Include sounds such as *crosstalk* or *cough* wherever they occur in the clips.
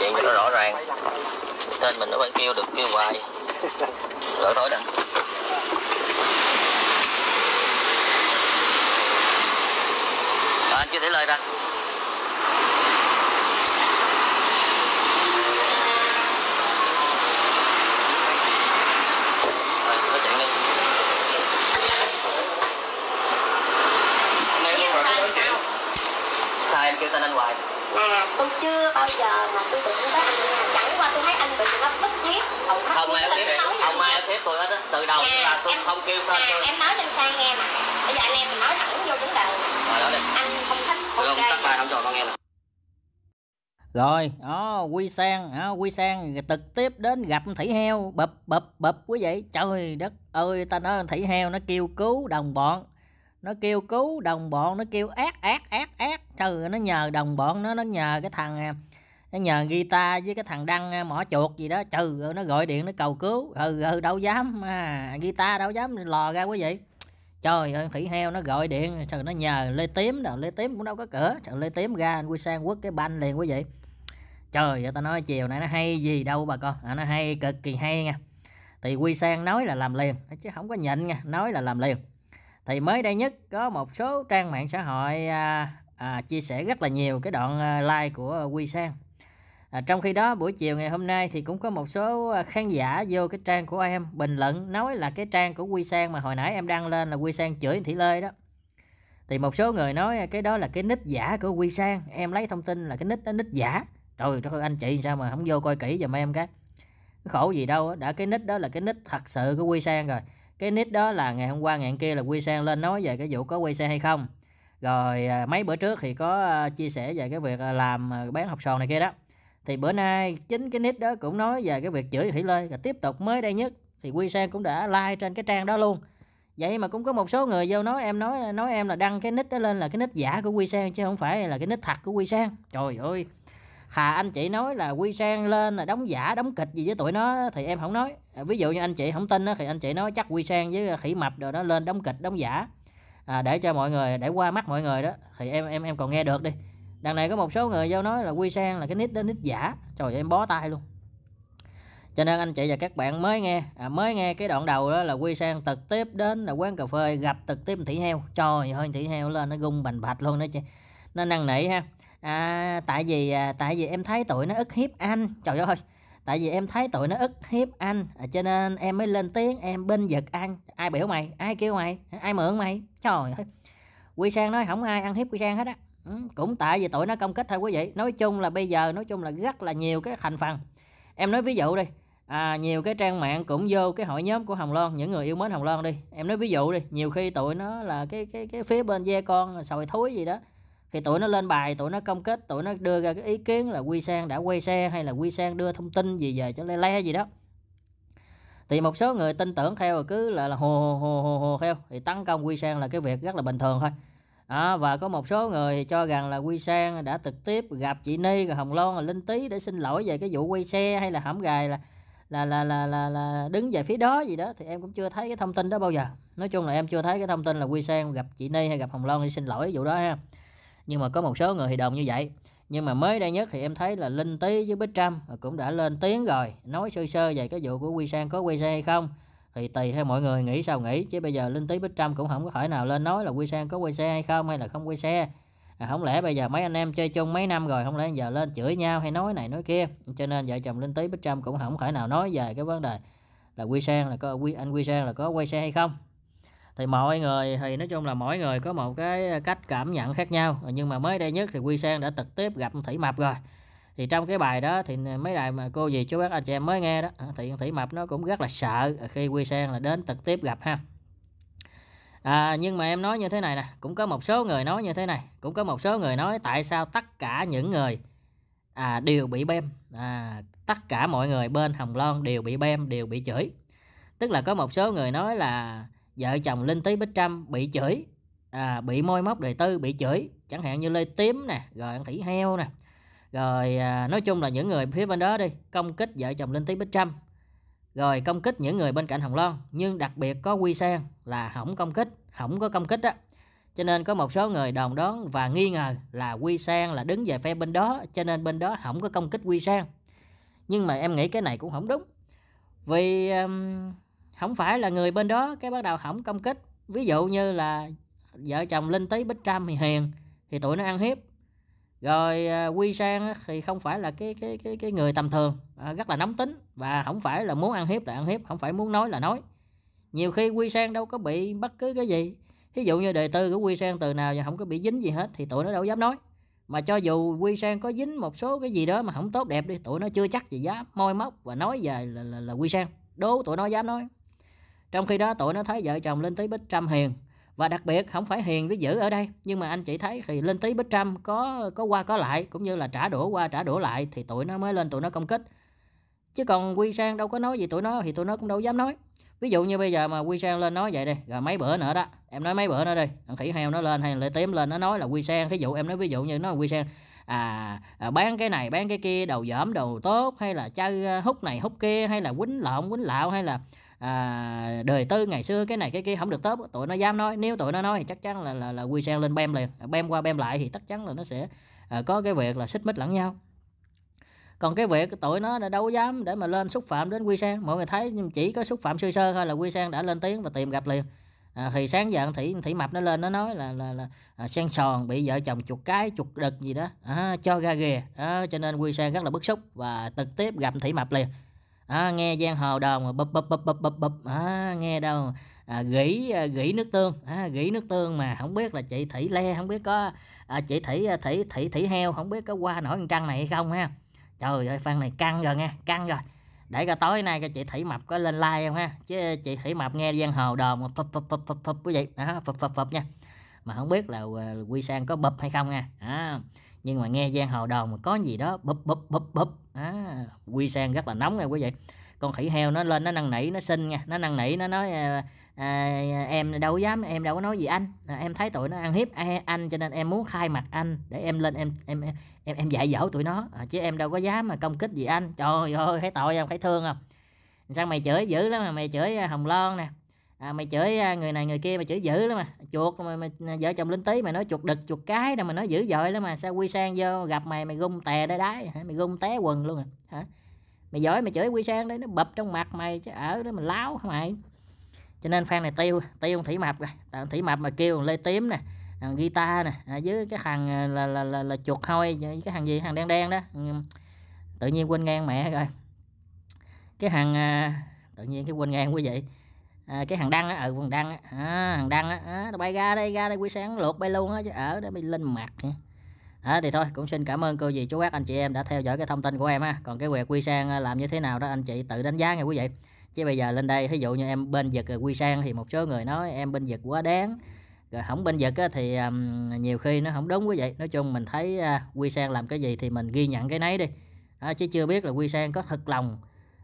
chuyện cho nó rõ ràng tên mình nó vẫn kêu được kêu hoài *laughs* rồi thôi đừng anh à, chưa thể lời ra tôi chưa bao giờ mà tôi đụng tới anh nha chẳng qua tôi thấy anh bị nó bất thiết ông khóc không ai thiết không ai thiết tôi hết á từ đầu nè, dạ, là tôi em, không kêu tên dạ, tôi em nói lên sang nghe mà bây giờ anh em mình nói thẳng vô vấn đề anh không thích okay. không tắt tay không cho con nghe nè rồi đó quy sang đó, quy sang trực tiếp đến gặp thủy heo bập bập bập quý vậy, trời đất ơi ta nói thủy heo nó kêu cứu đồng bọn nó kêu cứu đồng bọn nó kêu ác ác ác ác trừ nó nhờ đồng bọn nó nó nhờ cái thằng à, nó nhờ guitar với cái thằng đăng à, mỏ chuột gì đó trừ nó gọi điện nó cầu cứu ừ ừ đâu dám à, guitar đâu dám lò ra quý vị trời ơi khỉ heo nó gọi điện trời nó nhờ lê tím đâu lê tím cũng đâu có cửa trời lê tím ra anh quy sang quất cái banh liền quý vị trời ơi tao nói chiều này nó hay gì đâu bà con à, nó hay cực kỳ hay nha thì quy sang nói là làm liền chứ không có nhịn nha nói là làm liền thì mới đây nhất có một số trang mạng xã hội à, à, chia sẻ rất là nhiều cái đoạn à, like của Quy Sang à, trong khi đó buổi chiều ngày hôm nay thì cũng có một số à, khán giả vô cái trang của em bình luận nói là cái trang của Quy Sang mà hồi nãy em đăng lên là Quy Sang chửi Thị Lê đó thì một số người nói cái đó là cái nick giả của Quy Sang em lấy thông tin là cái nick đó nick giả trời trời anh chị sao mà không vô coi kỹ giùm em cái khổ gì đâu đã cái nick đó là cái nick thật sự của Quy Sang rồi cái nick đó là ngày hôm qua ngày kia là quy sang lên nói về cái vụ có quy xe hay không rồi à, mấy bữa trước thì có à, chia sẻ về cái việc à, làm bán học sòn này kia đó thì bữa nay chính cái nick đó cũng nói về cái việc chửi thủy lê và tiếp tục mới đây nhất thì quy sang cũng đã like trên cái trang đó luôn vậy mà cũng có một số người vô nói em nói nói em là đăng cái nick đó lên là cái nick giả của quy sang chứ không phải là cái nick thật của quy sang trời ơi khà anh chị nói là quy sang lên là đóng giả đóng kịch gì với tụi nó thì em không nói à, ví dụ như anh chị không tin đó, thì anh chị nói chắc quy sang với khỉ mập rồi nó lên đóng kịch đóng giả à, để cho mọi người để qua mắt mọi người đó thì em em em còn nghe được đi đằng này có một số người vô nói là quy sang là cái nít đó nít giả trời em bó tay luôn cho nên anh chị và các bạn mới nghe à, mới nghe cái đoạn đầu đó là quy sang trực tiếp đến là quán cà phê gặp trực tiếp thị heo trời ơi thị heo lên nó gung bành bạch luôn đó chị nó năn nỉ ha à, tại vì à, tại vì em thấy tụi nó ức hiếp anh trời ơi tại vì em thấy tụi nó ức hiếp anh à, cho nên em mới lên tiếng em binh giật anh ai biểu mày ai kêu mày ai mượn mày trời ơi quy sang nói không ai ăn hiếp quy sang hết á ừ, cũng tại vì tụi nó công kích thôi quý vị nói chung là bây giờ nói chung là rất là nhiều cái thành phần em nói ví dụ đi à, nhiều cái trang mạng cũng vô cái hội nhóm của Hồng Loan những người yêu mến Hồng Loan đi em nói ví dụ đi nhiều khi tụi nó là cái cái cái phía bên ve con sòi thối gì đó thì tụi nó lên bài tụi nó công kết tụi nó đưa ra cái ý kiến là quy sang đã quay xe hay là quy sang đưa thông tin gì về cho lê lê gì đó thì một số người tin tưởng theo và cứ là, là hồ, hồ hồ hồ hồ theo thì tấn công quy sang là cái việc rất là bình thường thôi à, và có một số người cho rằng là quy sang đã trực tiếp gặp chị ni rồi hồng loan rồi linh tý để xin lỗi về cái vụ quay xe hay là hãm gài là là là là là là đứng về phía đó gì đó thì em cũng chưa thấy cái thông tin đó bao giờ nói chung là em chưa thấy cái thông tin là quy sang gặp chị ni hay gặp hồng loan đi xin lỗi vụ đó ha nhưng mà có một số người thì đồng như vậy nhưng mà mới đây nhất thì em thấy là linh tý với bích trâm cũng đã lên tiếng rồi nói sơ sơ về cái vụ của quy sang có quy sang hay không thì tùy theo mọi người nghĩ sao nghĩ chứ bây giờ linh tý bích trâm cũng không có thể nào lên nói là quy sang có quy xe hay không hay là không quy xe à, không lẽ bây giờ mấy anh em chơi chung mấy năm rồi không lẽ giờ lên chửi nhau hay nói này nói kia cho nên vợ chồng linh tý bích trâm cũng không thể nào nói về cái vấn đề là quy sang là có quy anh quy sang là có quay xe hay không thì mọi người thì nói chung là mỗi người có một cái cách cảm nhận khác nhau nhưng mà mới đây nhất thì Quy Sang đã trực tiếp gặp Thủy Mập rồi thì trong cái bài đó thì mấy đài mà cô gì chú bác anh chị em mới nghe đó à, thì Thủy Mập nó cũng rất là sợ khi Quy Sang là đến trực tiếp gặp ha À, nhưng mà em nói như thế này nè cũng có một số người nói như thế này cũng có một số người nói tại sao tất cả những người à, đều bị bem à, tất cả mọi người bên hồng loan đều bị bem đều bị chửi tức là có một số người nói là vợ chồng Linh Tý Bích Trâm bị chửi à, bị môi móc đời tư bị chửi chẳng hạn như Lê Tím nè rồi ăn khỉ heo nè rồi à, nói chung là những người phía bên đó đi công kích vợ chồng Linh Tý Bích Trâm rồi công kích những người bên cạnh Hồng Loan nhưng đặc biệt có Quy Sang là hỏng công kích hỏng có công kích đó cho nên có một số người đòn đón và nghi ngờ là Quy Sang là đứng về phe bên đó cho nên bên đó hỏng có công kích Quy Sang nhưng mà em nghĩ cái này cũng không đúng vì um, không phải là người bên đó cái bắt đầu hỏng công kích ví dụ như là vợ chồng linh tý bích trâm thì hiền thì tụi nó ăn hiếp rồi à, quy sang thì không phải là cái cái cái cái người tầm thường à, rất là nóng tính và không phải là muốn ăn hiếp là ăn hiếp không phải muốn nói là nói nhiều khi quy sang đâu có bị bất cứ cái gì ví dụ như đề tư của quy sang từ nào và không có bị dính gì hết thì tụi nó đâu dám nói mà cho dù quy sang có dính một số cái gì đó mà không tốt đẹp đi tụi nó chưa chắc gì dám môi móc và nói về là, là, là quy sang đố tụi nó dám nói trong khi đó tụi nó thấy vợ chồng Linh Tý Bích Trâm hiền và đặc biệt không phải hiền với dữ ở đây nhưng mà anh chị thấy thì Linh Tý Bích Trâm có có qua có lại cũng như là trả đũa qua trả đũa lại thì tụi nó mới lên tụi nó công kích. Chứ còn Quy Sang đâu có nói gì tụi nó thì tụi nó cũng đâu dám nói. Ví dụ như bây giờ mà Quy Sang lên nói vậy đi, rồi mấy bữa nữa đó, em nói mấy bữa nữa đi, thằng khỉ heo nó lên hay là tím lên nó nói là Quy Sang, ví dụ em nói ví dụ như nó Quy Sang à, à bán cái này bán cái kia đầu dởm đầu tốt hay là chơi à, hút này hút kia hay là quýnh lộn quýnh lạo hay là à, đời tư ngày xưa cái này cái kia không được tốt tụi nó dám nói nếu tụi nó nói thì chắc chắn là là, là quy sang lên bem liền bem qua bem lại thì chắc chắn là nó sẽ à, có cái việc là xích mích lẫn nhau còn cái việc tụi nó đã đâu dám để mà lên xúc phạm đến quy sang mọi người thấy nhưng chỉ có xúc phạm sơ sơ thôi là quy sang đã lên tiếng và tìm gặp liền à, thì sáng giờ thủy thủy mập nó lên nó nói là là, là à, sen sòn bị vợ chồng chuột cái chuột đực gì đó à, cho ra ghề à, cho nên quy sang rất là bức xúc và trực tiếp gặp thủy mập liền à, nghe giang hồ đồn bập bập bập bập bập bập à, nghe đâu à, gỉ à, gỉ nước tương à, gỉ nước tương mà không biết là chị thủy le không biết có à, chị thủy à, thủy thủy thủy heo không biết có qua nổi con trăng này hay không ha trời ơi phan này căng rồi nghe căng rồi để ra tối nay cái chị thủy mập có lên like không ha chứ chị thủy mập nghe giang hồ đồn phập phập phập phập phập quý vị đó phập phập phập nha mà không biết là à, quy sang có bập hay không nha à nhưng mà nghe giang hào mà có gì đó búp búp búp búp à, quy sang rất là nóng nha quý vị con khỉ heo nó lên nó năn nỉ nó xin nha nó năn nỉ nó nói à, à, em đâu có dám em đâu có nói gì anh à, em thấy tụi nó ăn hiếp anh cho nên em muốn khai mặt anh để em lên em em em em, dạy dỗ tụi nó à, chứ em đâu có dám mà công kích gì anh trời ơi thấy tội không thấy thương không sao mày chửi dữ lắm mà mày chửi à, hồng loan nè à, mày chửi à, người này người kia mày chửi dữ lắm mà chuột mà, mà, mà vợ chồng linh tí mày nói chuột đực chuột cái rồi mà nói dữ dội lắm mà sao quy sang vô gặp mày mày gung tè đây đái hả? mày gung té quần luôn à hả mày giỏi mày chửi quy sang đấy nó bập trong mặt mày chứ ở đó mày láo hả mày cho nên fan này tiêu tiêu ông thủy mập rồi thằng thủy mập mà kêu lê tím nè thằng à, guitar nè à, với cái thằng là, là, là, là, là chuột hôi với cái thằng gì thằng đen đen đó ừ, tự nhiên quên ngang mẹ rồi cái thằng tự nhiên cái quên ngang quý vậy à, cái hàng đăng ở vùng ừ, đăng á à, hàng đăng á à, bay ra đây ra đây quý sáng luộc bay luôn á chứ ở đó bị lên mặt À, thì thôi cũng xin cảm ơn cô dì chú bác anh chị em đã theo dõi cái thông tin của em ha còn cái việc quy sang à, làm như thế nào đó anh chị tự đánh giá nha quý vị chứ bây giờ lên đây ví dụ như em bên giật à, quy sang thì một số người nói em bên giật quá đáng rồi không bên giật thì um, nhiều khi nó không đúng quý vị nói chung mình thấy uh, quy sang làm cái gì thì mình ghi nhận cái nấy đi à, chứ chưa biết là quy sang có thật lòng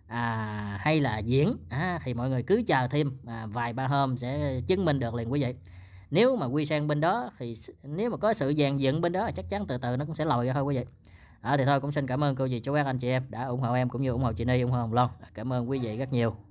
à, hay là diễn à, thì mọi người cứ chờ thêm à, vài ba hôm sẽ chứng minh được liền quý vị nếu mà quy sang bên đó thì nếu mà có sự dàn dựng bên đó chắc chắn từ từ nó cũng sẽ lòi ra thôi quý vị à, thì thôi cũng xin cảm ơn cô dì chú bác anh chị em đã ủng hộ em cũng như ủng hộ chị Ni ủng hộ Hồng Long cảm ơn quý vị rất nhiều